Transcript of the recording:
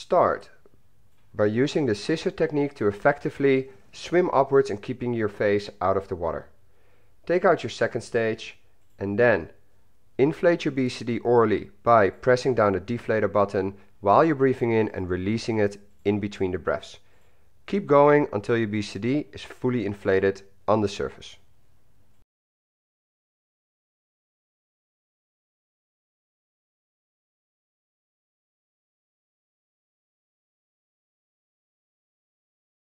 Start by using the scissor technique to effectively swim upwards and keeping your face out of the water. Take out your second stage and then inflate your BCD orally by pressing down the deflator button while you're breathing in and releasing it in between the breaths. Keep going until your BCD is fully inflated on the surface.